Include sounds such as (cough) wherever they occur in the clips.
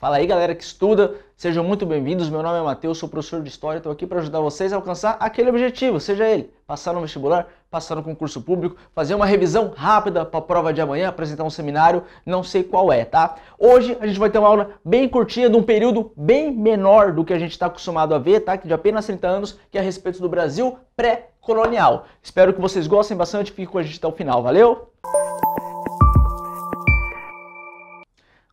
Fala aí, galera que estuda, sejam muito bem-vindos. Meu nome é Matheus, sou professor de História, estou aqui para ajudar vocês a alcançar aquele objetivo, seja ele passar no vestibular, passar no concurso público, fazer uma revisão rápida para a prova de amanhã, apresentar um seminário, não sei qual é, tá? Hoje a gente vai ter uma aula bem curtinha, de um período bem menor do que a gente está acostumado a ver, tá? Que de apenas 30 anos, que é a respeito do Brasil pré-colonial. Espero que vocês gostem bastante, fiquem com a gente até o final, valeu?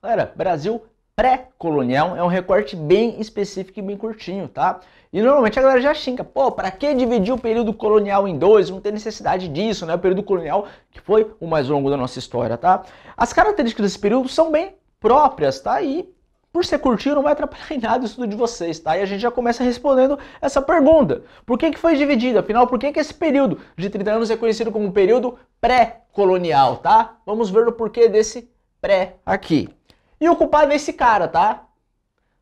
Galera, Brasil pré-colonial é um recorte bem específico e bem curtinho, tá? E normalmente a galera já xinga, pô, para que dividir o período colonial em dois? Não tem necessidade disso, né? O período colonial que foi o mais longo da nossa história, tá? As características desse período são bem próprias, tá? E por ser curtinho não vai atrapalhar (laughs) em nada o estudo de vocês, tá? E a gente já começa respondendo essa pergunta. Por que, que foi dividido? Afinal, por que, que esse período de 30 anos é conhecido como período pré-colonial, tá? Vamos ver o porquê desse pré aqui. E o culpado é esse cara, tá?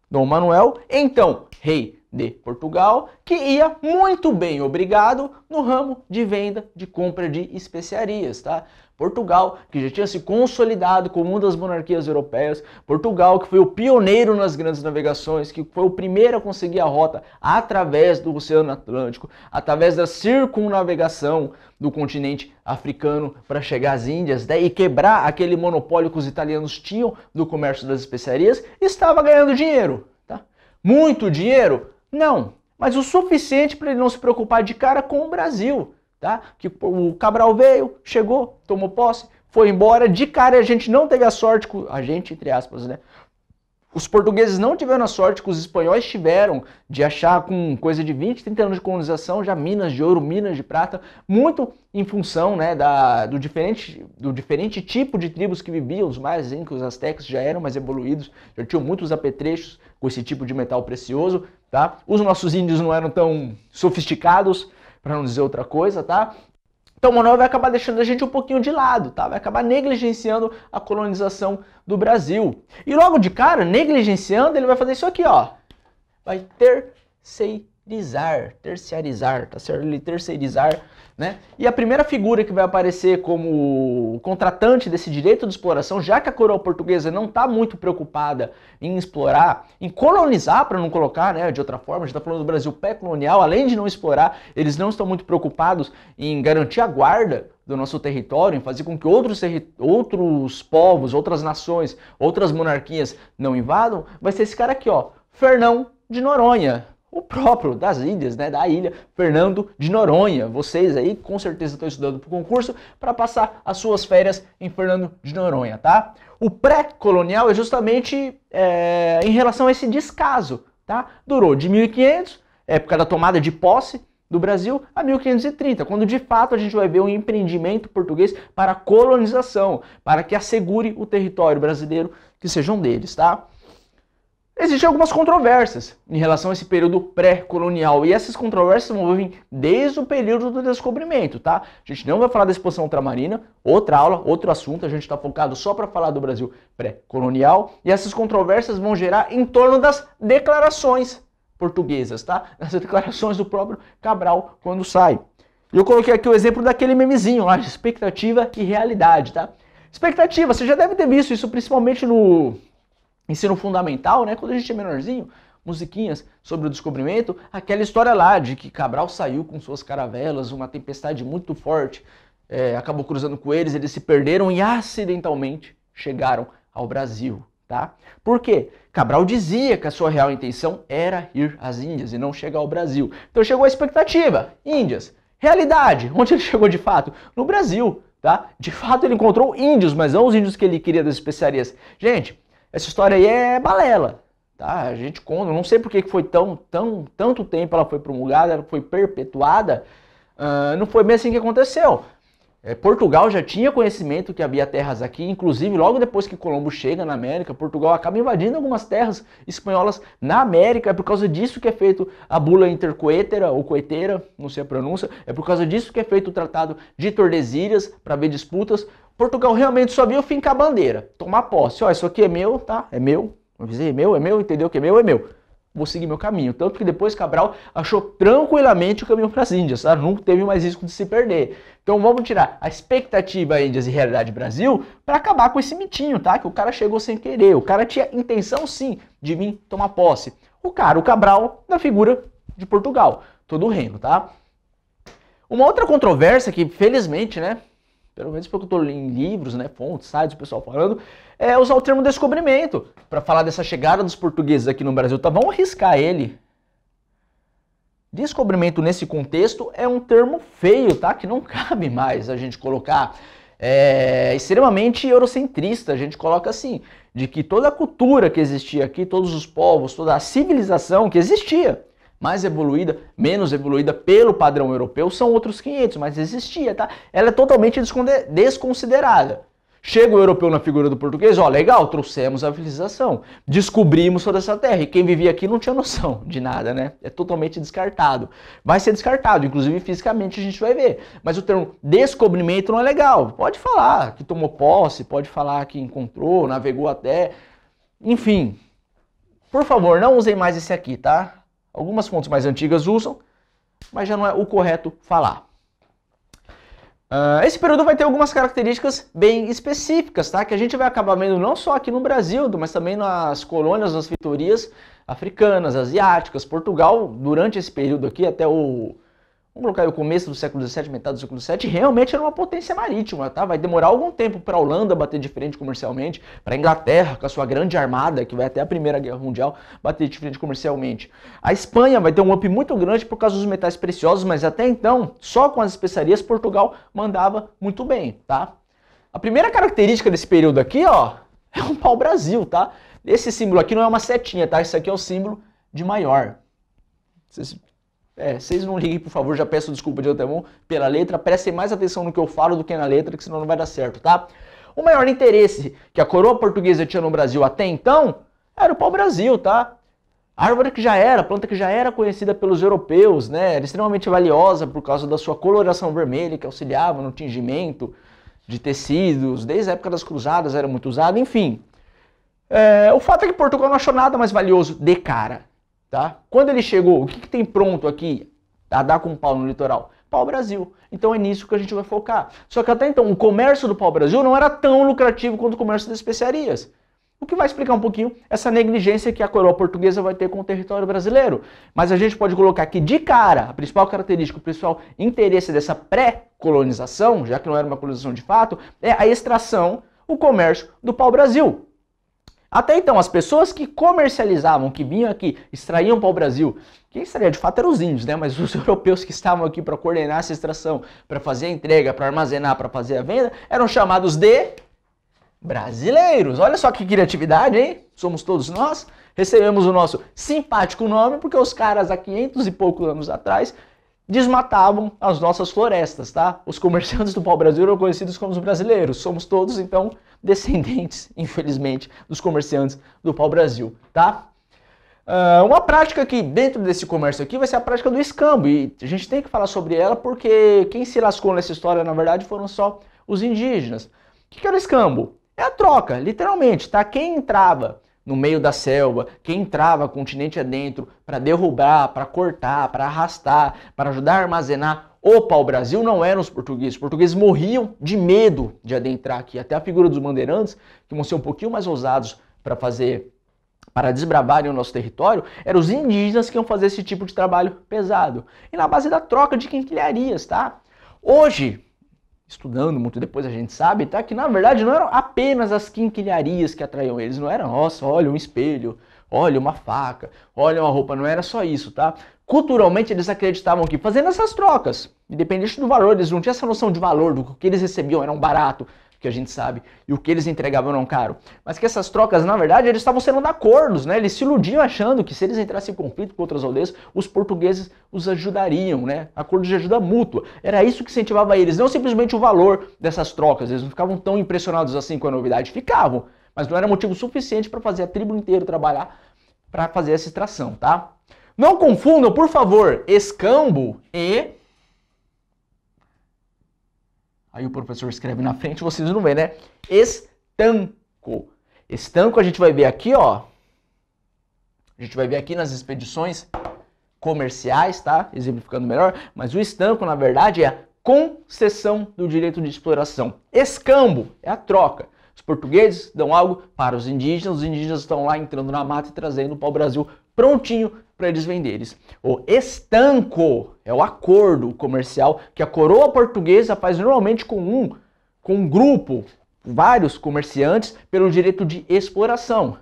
Dom Manuel, então rei de Portugal, que ia muito bem, obrigado, no ramo de venda de compra de especiarias, tá? Portugal, que já tinha se consolidado como uma das monarquias europeias, Portugal, que foi o pioneiro nas grandes navegações, que foi o primeiro a conseguir a rota através do Oceano Atlântico, através da circunnavegação do continente africano para chegar às Índias né, e quebrar aquele monopólio que os italianos tinham do comércio das especiarias, estava ganhando dinheiro. Tá? Muito dinheiro? Não, mas o suficiente para ele não se preocupar de cara com o Brasil tá? Que o Cabral veio, chegou, tomou posse, foi embora. De cara a gente não teve a sorte, a gente entre aspas, né? Os portugueses não tiveram a sorte que os espanhóis tiveram de achar com coisa de 20, 30 anos de colonização já minas de ouro, minas de prata, muito em função né, da, do, diferente, do diferente tipo de tribos que viviam. Os mais que os aztecas já eram mais evoluídos, já tinham muitos apetrechos com esse tipo de metal precioso. Tá? Os nossos índios não eram tão sofisticados, para não dizer outra coisa, tá? Então o Manoel vai acabar deixando a gente um pouquinho de lado, tá? Vai acabar negligenciando a colonização do Brasil. E logo de cara, negligenciando, ele vai fazer isso aqui, ó. Vai terceirizar, terciarizar, tá certo? Ele terceirizar né? E a primeira figura que vai aparecer como contratante desse direito de exploração, já que a coroa portuguesa não está muito preocupada em explorar, em colonizar, para não colocar né, de outra forma, a gente está falando do Brasil pré-colonial, além de não explorar, eles não estão muito preocupados em garantir a guarda do nosso território, em fazer com que outros, outros povos, outras nações, outras monarquias não invadam, vai ser esse cara aqui, ó, Fernão de Noronha, o próprio das ilhas, né, da ilha Fernando de Noronha. Vocês aí com certeza estão estudando para o concurso para passar as suas férias em Fernando de Noronha, tá? O pré-colonial é justamente é, em relação a esse descaso, tá? Durou de 1500, época da tomada de posse do Brasil, a 1530, quando de fato a gente vai ver um empreendimento português para colonização, para que assegure o território brasileiro que sejam deles, tá? Existem algumas controvérsias em relação a esse período pré-colonial e essas controvérsias vão vir desde o período do descobrimento, tá? A gente não vai falar da expansão ultramarina, outra aula, outro assunto, a gente está focado só para falar do Brasil pré-colonial e essas controvérsias vão gerar em torno das declarações portuguesas, tá? Nas (laughs) declarações do próprio Cabral quando sai. Eu coloquei aqui o exemplo daquele memezinho lá expectativa e realidade, tá? Expectativa, você já deve ter visto isso principalmente no ensino fundamental, né? Quando a gente é menorzinho, musiquinhas sobre o descobrimento, aquela história lá de que Cabral saiu com suas caravelas, uma tempestade muito forte, é, acabou cruzando com eles, eles se perderam e acidentalmente chegaram ao Brasil, tá? Por quê? Cabral dizia que a sua real intenção era ir às Índias e não chegar ao Brasil. Então chegou a expectativa, Índias. Realidade, onde ele (laughs) chegou de fato? No Brasil, tá? De fato ele encontrou índios, mas não os índios que ele queria das especiarias. Gente, essa história aí é balela, tá? A gente conta, não sei por que foi tão, tão, tanto tempo ela foi promulgada, ela foi perpetuada, uh, não foi bem assim que aconteceu. É, Portugal já tinha conhecimento que havia terras aqui, inclusive logo depois que Colombo chega na América, Portugal acaba invadindo algumas terras espanholas na América. É por causa disso que é feito a bula intercoetera ou coeteira, não sei a pronúncia. É por causa disso que é feito o Tratado de Tordesilhas para ver disputas Portugal realmente só viu fincar a bandeira, tomar posse. Ó, isso aqui é meu, tá? É meu. Avisei, é meu, é meu, entendeu que é meu, é meu. Vou seguir meu caminho. Tanto que depois Cabral achou tranquilamente o caminho para as Índias, tá? Não teve mais risco de se perder. Então vamos tirar a expectativa Índias e realidade Brasil para acabar com esse mitinho, tá? Que o cara chegou sem querer. O cara tinha intenção sim de vir tomar posse. O cara, o Cabral, da figura de Portugal, todo o reino, tá? Uma outra controvérsia que, felizmente, né, pelo menos pelo que eu estou em livros, né, fontes, sites, o pessoal falando, é usar o termo descobrimento para falar dessa chegada dos portugueses aqui no Brasil. Tá, vamos arriscar ele. Descobrimento nesse contexto é um termo feio, tá? Que não (laughs) cabe mais a gente colocar. É extremamente eurocentrista, a gente coloca assim, de que toda a cultura que existia aqui, todos os povos, toda a civilização que existia, mais evoluída, menos evoluída pelo padrão europeu, são outros 500, mas existia, tá? Ela é totalmente desconsiderada. Chega o europeu na figura do português, ó, legal, trouxemos a civilização, descobrimos toda essa terra, e quem vivia aqui não tinha noção de nada, né? É totalmente descartado. Vai ser descartado, inclusive fisicamente a gente vai ver. Mas o termo descobrimento não é legal. Pode falar que tomou posse, pode falar que encontrou, navegou até, enfim. Por favor, não usem mais esse aqui, tá? Algumas fontes mais antigas usam, mas já não é o correto falar. Uh, esse período vai ter algumas características bem específicas, tá? Que a gente vai acabar vendo não só aqui no Brasil, mas também nas colônias, nas vitorias africanas, asiáticas, Portugal, durante esse período aqui, até o vamos colocar aí o começo do século XVII, metade do século XVII, realmente era uma potência marítima, tá? Vai demorar algum tempo para a Holanda bater de frente comercialmente, para a Inglaterra, com a sua grande armada, que vai até a Primeira Guerra Mundial, bater de frente comercialmente. A Espanha vai ter um up muito grande por causa dos metais preciosos, mas até então, só com as especiarias, Portugal mandava muito bem, tá? A primeira característica desse período aqui, ó, é um pau-brasil, tá? Esse símbolo aqui não é uma setinha, tá? Isso aqui é o símbolo de maior. Vocês é, vocês não liguem, por favor, já peço desculpa de antemão pela letra. Prestem mais atenção no que eu falo do que na letra, que senão não vai dar certo, tá? O maior interesse que a coroa portuguesa tinha no Brasil até então era o pau-brasil, tá? Árvore que já era, planta que já era conhecida pelos europeus, né? Era extremamente valiosa por causa da sua coloração vermelha, que auxiliava no tingimento de tecidos, desde a época das cruzadas era muito usada, enfim. É, o fato é que Portugal não achou nada mais valioso de cara. Tá? Quando ele chegou, o que, que tem pronto aqui a dar com pau no litoral? pau-brasil. Então é nisso que a gente vai focar. Só que até então, o comércio do pau-brasil não era tão lucrativo quanto o comércio das especiarias. O que vai explicar um pouquinho essa negligência que a coroa portuguesa vai ter com o território brasileiro. Mas a gente pode colocar aqui de cara, a principal característica, o principal interesse dessa pré-colonização, já que não era uma colonização de fato, é a extração, o comércio do pau-brasil. Até então, as pessoas que comercializavam, que vinham aqui, extraíam para o Brasil, quem extraía de fato eram os índios, né? Mas os (laughs) europeus que estavam aqui para coordenar essa extração, para fazer a entrega, para armazenar, para fazer a venda, eram chamados de brasileiros. Olha só que criatividade, hein? Somos todos nós. Recebemos o nosso simpático nome porque os caras há 500 e poucos anos atrás desmatavam as nossas florestas, tá? Os comerciantes do pau-brasil eram conhecidos como os brasileiros. Somos todos, então, descendentes, (laughs) infelizmente, dos comerciantes do pau-brasil, tá? Uh, uma prática que dentro desse comércio aqui vai ser a prática do escambo e a gente tem que falar sobre ela porque quem se lascou nessa história na verdade foram só os indígenas. O que, que era é o escambo? É a troca, literalmente, tá? Quem entrava no meio da selva, quem entrava continente adentro para derrubar, para cortar, para arrastar, para ajudar a armazenar Opa, o Brasil não eram os portugueses. Os portugueses morriam de medo de adentrar aqui. Até a figura dos bandeirantes, que vão ser um pouquinho mais ousados para fazer, para desbravarem o nosso território, eram os indígenas que iam fazer esse tipo de trabalho pesado. E na base da troca de quinquilharias, tá? Hoje, estudando muito depois a gente sabe, tá? Que na verdade não eram apenas as quinquilharias que atraíam eles. Não era, nossa, olha um espelho olha uma faca, olha uma roupa, não era só isso, tá? Culturalmente eles acreditavam que fazendo essas trocas, independente do valor, eles não tinham essa noção de valor, do que eles recebiam era um barato, que a gente sabe, e o que eles entregavam era um caro. Mas que essas trocas, na verdade, eles estavam sendo acordos, né? Eles se iludiam achando que se eles entrassem em conflito com outras aldeias, os portugueses os ajudariam, né? Acordos de ajuda mútua. Era isso que incentivava eles, não simplesmente o valor dessas trocas. Eles não ficavam tão impressionados assim com a novidade, ficavam mas não era motivo suficiente para fazer a tribo inteira trabalhar para fazer essa extração, tá? Não confundam, por favor, escambo e. Aí o professor escreve na frente, vocês não vêem, né? Estanco. Estanco a gente vai ver aqui, ó. A gente vai ver aqui nas expedições comerciais, tá? Exemplificando melhor, mas o estanco, na verdade, é a concessão do direito de exploração. Escambo é a troca. Os portugueses dão algo para os indígenas, os indígenas estão lá entrando na mata e trazendo para o Brasil prontinho para eles venderem. O estanco é o acordo comercial que a coroa portuguesa faz normalmente com um, com um grupo, vários comerciantes, pelo direito de exploração.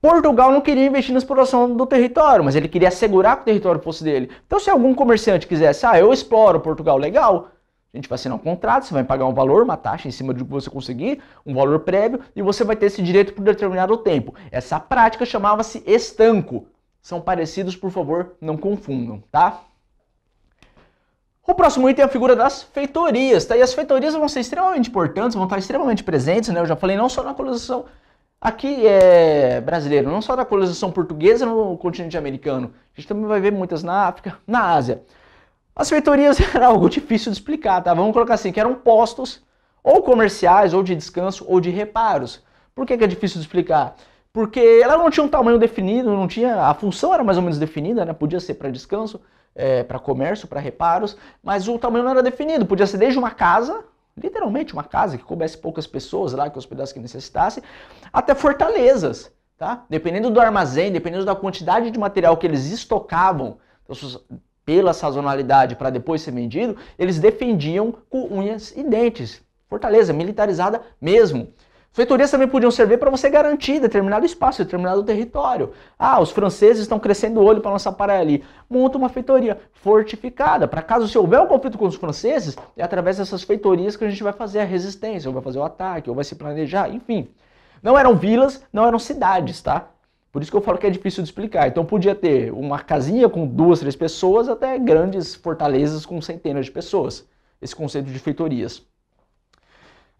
Portugal não queria investir na exploração do território, mas ele queria assegurar que o território fosse dele. Então, se algum comerciante quisesse, ah, eu exploro Portugal, legal, a gente vai assinar um contrato, você vai pagar um valor, uma taxa em cima do que você conseguir, um valor prévio, e você vai ter esse direito por determinado tempo. Essa prática chamava-se estanco. São parecidos, por favor, não confundam, tá? O próximo item é a figura das feitorias, tá? E as feitorias vão ser extremamente importantes, vão estar extremamente presentes, né? Eu já falei não só na colonização aqui é brasileira, não só na colonização portuguesa no continente americano. A gente também vai ver muitas na África, na Ásia. As feitorias (laughs) era algo difícil de explicar, tá? Vamos colocar assim, que eram postos ou comerciais, ou de descanso, ou de reparos. Por que, que é difícil de explicar? Porque ela não tinha um tamanho definido, não tinha. A função era mais ou menos definida, né? Podia ser para descanso, é, para comércio, para reparos, mas o tamanho não era definido. Podia ser desde uma casa, literalmente uma casa que coubesse poucas pessoas lá, que hospedasse que necessitasse, até fortalezas, tá? Dependendo do armazém, dependendo da quantidade de material que eles estocavam, pela sazonalidade para depois ser vendido, eles defendiam com unhas e dentes. Fortaleza militarizada mesmo. Feitorias também podiam servir para você garantir determinado espaço, determinado território. Ah, os franceses estão crescendo o olho para nossa praia ali. Monta uma feitoria fortificada, para caso se houver um conflito com os franceses, é através dessas feitorias que a gente vai fazer a resistência, ou vai fazer o ataque, ou vai se planejar, enfim. Não eram vilas, não eram cidades, tá? Por isso que eu falo que é difícil de explicar. Então podia ter uma casinha com duas, três pessoas, até grandes fortalezas com centenas de pessoas. Esse conceito de feitorias.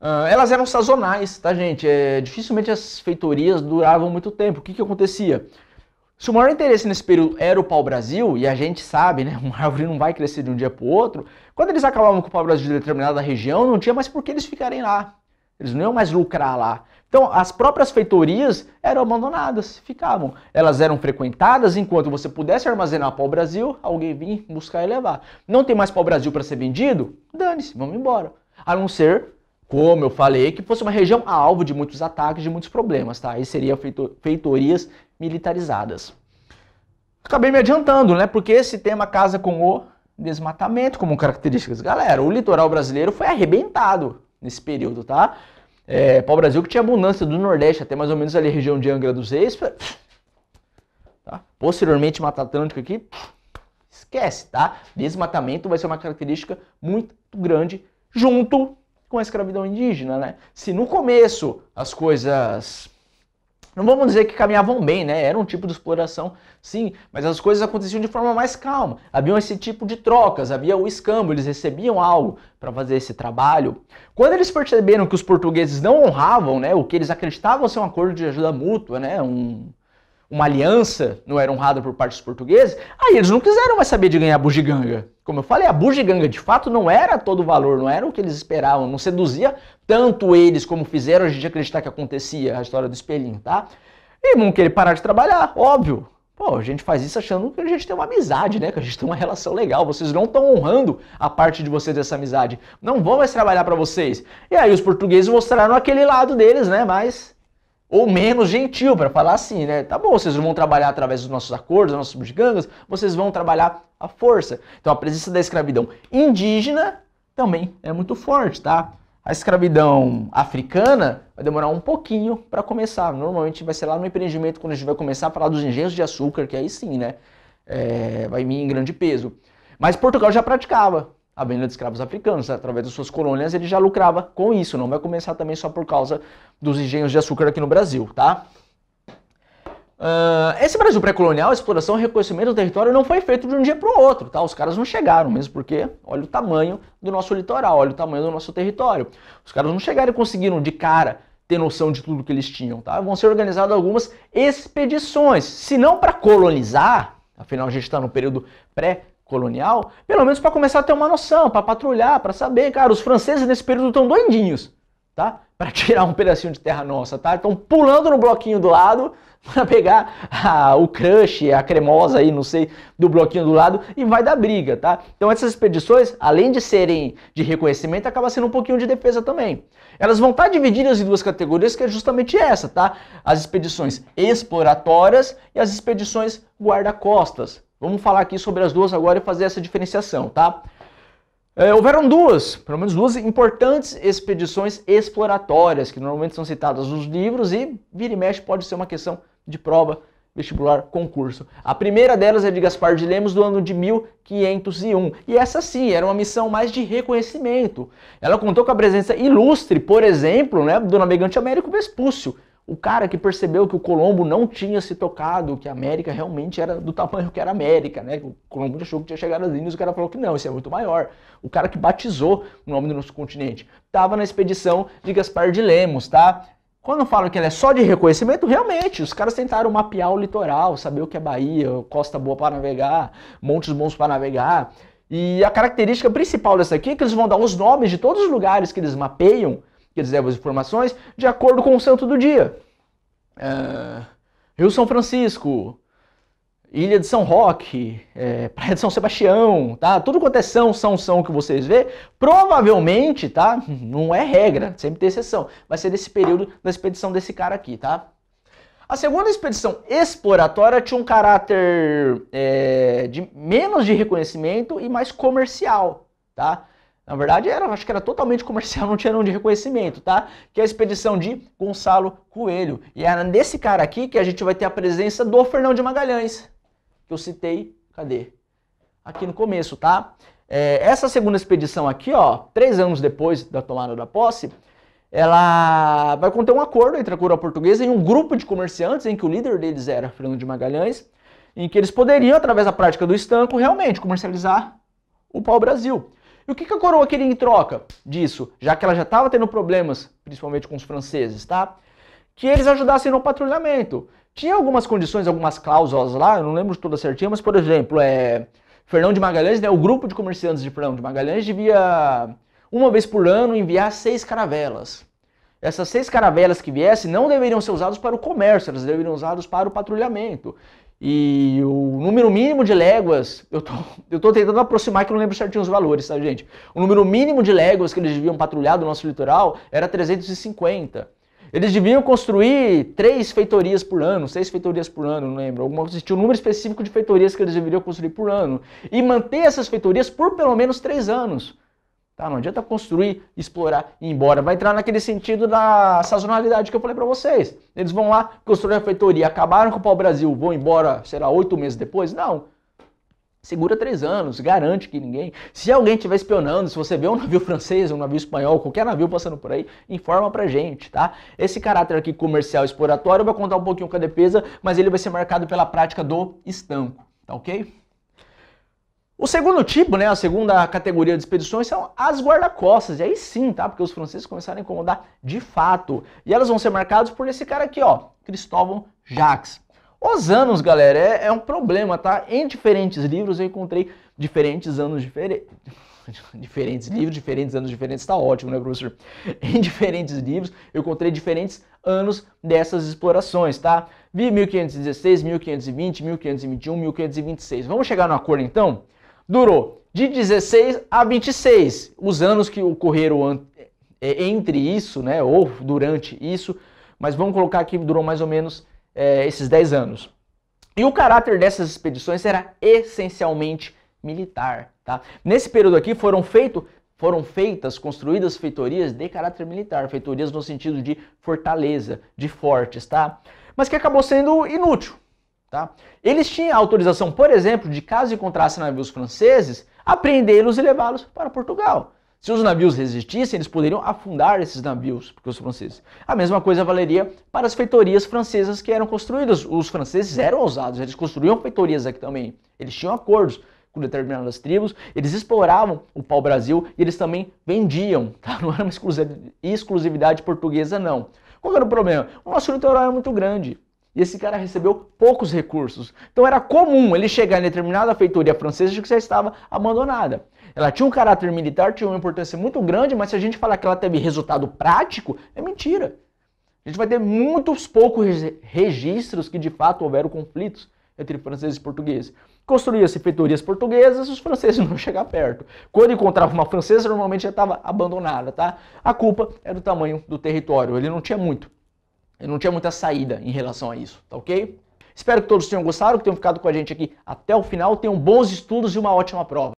Uh, elas eram sazonais, tá, gente? É, dificilmente as feitorias duravam muito tempo. O que, que acontecia? Se o maior interesse nesse período era o pau-brasil, e a gente sabe, né? (laughs) Uma árvore não vai crescer de um dia para o outro. Quando eles acabavam com o pau-brasil de determinada região, não tinha mais por que eles ficarem lá. Eles não iam mais lucrar lá. Então, as próprias feitorias eram abandonadas, ficavam. Elas eram frequentadas enquanto você pudesse armazenar pau-brasil, alguém vinha buscar e levar. Não tem mais pau-brasil para ser vendido? Dane-se, vamos embora. A não ser, como eu falei, que fosse uma região alvo de muitos ataques, de muitos problemas, tá? Aí seria feitorias militarizadas. Acabei me adiantando, né? Porque esse tema casa com o desmatamento como características. Galera, o litoral brasileiro foi arrebentado nesse período, tá? É, Pau-Brasil que tinha abundância do Nordeste, até mais ou menos ali a região de Angra dos Reis. Tá? Posteriormente, Mata Atlântica aqui, esquece, tá? Desmatamento vai ser uma característica muito grande junto com a escravidão indígena, né? Se no começo as coisas não vamos dizer que caminhavam bem, né? Era um tipo de exploração, sim, mas as coisas aconteciam de forma mais calma. Havia esse tipo de trocas, havia o escambo, eles recebiam algo para fazer esse trabalho. Quando eles perceberam que os portugueses não honravam, né, o que eles acreditavam ser um acordo de ajuda mútua, né, um, uma aliança não era honrada por parte dos portugueses, aí eles não quiseram mais saber de ganhar a bugiganga. Como eu falei, a bugiganga de fato não era todo o valor, não era o que eles esperavam, não seduzia tanto eles como fizeram a gente acreditar que acontecia a história do espelhinho, tá? E vão querer parar de trabalhar, óbvio. Pô, a gente faz isso achando que a gente tem uma amizade, né? Que a gente tem uma relação legal. Vocês não estão honrando a parte de vocês dessa amizade. Não vão mais trabalhar para vocês. E aí os portugueses mostraram aquele lado deles, né? Mas ou menos gentil, para falar assim, né? Tá bom, vocês vão trabalhar através dos nossos acordos, das nossas bugigangas, vocês vão trabalhar à força. Então a presença da escravidão indígena também é muito forte, tá? A escravidão africana vai demorar um pouquinho para começar. Normalmente vai ser lá no empreendimento quando a gente vai começar a falar dos engenhos de açúcar, que aí sim, né? É, vai vir em grande peso. Mas Portugal já praticava a venda de escravos africanos. Através das suas colônias ele já lucrava com isso, não vai começar também só por causa dos engenhos de açúcar aqui no Brasil, tá? Uh, esse Brasil pré-colonial, exploração, reconhecimento do território não foi feito de um dia para o outro, tá? Os caras não chegaram, mesmo porque olha o tamanho do nosso litoral, olha o tamanho do nosso território. Os caras não chegaram e conseguiram de cara ter noção de tudo que eles tinham, tá? Vão ser organizadas algumas expedições, se não para colonizar, afinal a gente está no período pré-colonial, colonial, pelo menos para começar a ter uma noção, para patrulhar, para saber, cara, os franceses nesse período estão doidinhos, tá? Para tirar um pedacinho de terra nossa, tá? Estão pulando no bloquinho do lado (laughs) para pegar a, o crush, a cremosa aí, não sei, do bloquinho do lado e vai dar briga, tá? Então essas expedições, além de serem de reconhecimento, acaba sendo um pouquinho de defesa também. Elas vão estar tá divididas em duas categorias, que é justamente essa, tá? As expedições exploratórias e as expedições guarda-costas, Vamos falar aqui sobre as duas agora e fazer essa diferenciação, tá? É, houveram duas, pelo menos duas importantes expedições exploratórias, que normalmente são citadas nos livros e vira e mexe pode ser uma questão de prova vestibular concurso. A primeira delas é de Gaspar de Lemos do ano de 1501. E essa sim, era uma missão mais de reconhecimento. Ela contou com a presença ilustre, por exemplo, né, do navegante Américo Vespúcio, o cara que percebeu que o Colombo não tinha se tocado, que a América realmente era do tamanho que era a América, né? O Colombo achou que tinha chegado às Índias, o cara falou que não, isso é muito maior. O cara que batizou o nome do nosso continente. Estava na expedição de Gaspar de Lemos, tá? Quando falam que ela é só de reconhecimento, realmente, os caras tentaram mapear o litoral, saber o que é Bahia, costa boa para navegar, montes bons para navegar. E a característica principal dessa aqui é que eles vão dar os nomes de todos os lugares que eles mapeiam que reserva as informações de acordo com o santo do dia. É, Rio São Francisco, Ilha de São Roque, é, Praia de São Sebastião, tá? Tudo quanto é são, são, são que vocês vê, provavelmente, tá? (laughs) Não é regra, sempre tem exceção. Vai ser desse período da expedição desse cara aqui, tá? A segunda expedição exploratória tinha um caráter é, de menos de reconhecimento e mais comercial, tá? Na verdade, era, acho que era totalmente comercial, (laughs) não tinha nome de reconhecimento, tá? Que é a expedição de Gonçalo Coelho. E era nesse cara aqui que a gente vai ter a presença do Fernão de Magalhães, que eu citei, cadê? Aqui no começo, tá? É, essa segunda expedição aqui, ó, três anos depois da tomada da posse, ela vai conter um acordo entre a coroa portuguesa e um grupo de comerciantes, em que o líder deles era Fernando de Magalhães, em que eles poderiam, através da prática do estanco, realmente comercializar o pau-brasil. E o que, que a coroa queria em troca disso? Já que ela já estava tendo problemas, principalmente com os franceses, tá? Que eles ajudassem no patrulhamento. Tinha algumas condições, algumas cláusulas lá, eu não lembro de todas certinho, mas por exemplo, é... Fernão de Magalhães, né, o grupo de comerciantes de Fernão de Magalhães devia, uma vez por ano, enviar seis caravelas. Essas seis caravelas que viessem não deveriam ser usadas para o comércio, elas deveriam ser usadas para o patrulhamento. E o número mínimo de léguas, eu tô, (laughs) eu tô tentando aproximar que eu não lembro certinho os valores, tá, gente? O número mínimo de léguas que eles deviam patrulhar do nosso litoral era 350. Eles deviam construir três feitorias por ano, seis feitorias por ano, não lembro. Alguma, existia tipo, um número específico de feitorias que eles deveriam construir por ano. E manter essas feitorias por pelo menos três anos. Tá? Não adianta construir, explorar e ir embora. Vai entrar naquele sentido da sazonalidade que eu falei para vocês. Eles vão lá, construir a feitoria acabaram com o pau-brasil, vão embora, será oito meses depois? Não. Segura três anos, garante que ninguém. Se alguém estiver espionando, se você vê um navio francês, um navio espanhol, qualquer navio passando por aí, informa pra gente, tá? Esse caráter aqui comercial exploratório vai contar um pouquinho com a defesa, mas ele vai ser marcado pela prática do estanco, tá ok? O segundo tipo, né, a segunda categoria de expedições são as guarda-costas. E aí sim, tá? Porque os franceses começaram a incomodar de fato. E elas vão ser marcadas por esse cara aqui, ó, Cristóvão Jacques. Os anos, galera, é, é um problema, tá? Em diferentes livros eu encontrei diferentes anos diferentes. (laughs) diferentes livros, diferentes anos diferentes, tá ótimo, né, professor? (laughs) Em diferentes livros, eu encontrei diferentes anos dessas explorações, tá? Vi 1516, 1520, 1521, 1526. Vamos chegar no acordo então? durou de 16 a 26. Os anos que ocorreram é, entre isso, né, ou durante isso, mas vamos colocar que durou mais ou menos é, esses 10 anos. E o caráter dessas expedições era essencialmente militar. Tá? Nesse período aqui foram feitos foram feitas, construídas feitorias de caráter militar, feitorias no sentido de fortaleza, de fortes, tá? Mas que acabou sendo inútil. Tá? Eles tinham autorização, por exemplo, de caso encontrassem navios franceses, apreendê-los e levá-los para Portugal. Se os navios resistissem, eles poderiam afundar esses navios, porque os franceses. A mesma coisa valeria para as feitorias francesas que eram construídas. Os franceses eram ousados, eles construíam feitorias aqui também. Eles tinham acordos com determinadas tribos, eles exploravam o pau-brasil e eles também vendiam. Tá? Não era uma exclusividade portuguesa, não. Qual era o problema? O nosso litoral era é muito grande. E esse cara recebeu poucos recursos. Então era comum ele chegar em determinada feitoria francesa que já estava abandonada. Ela tinha um caráter militar, tinha uma importância muito grande, mas se a gente falar que ela teve resultado prático, é mentira. A gente vai ter muitos poucos registros que de fato houveram conflitos entre franceses e portugueses. construía se feitorias portuguesas, os franceses (laughs) não chegavam perto. Quando encontrava uma francesa, normalmente já estava abandonada, tá? A culpa era do tamanho do território, ele não tinha muito. Eu não tinha muita saída em relação a isso, tá ok? Espero que todos tenham gostado, que tenham ficado com a gente aqui até o final. Tenham bons estudos e uma ótima prova.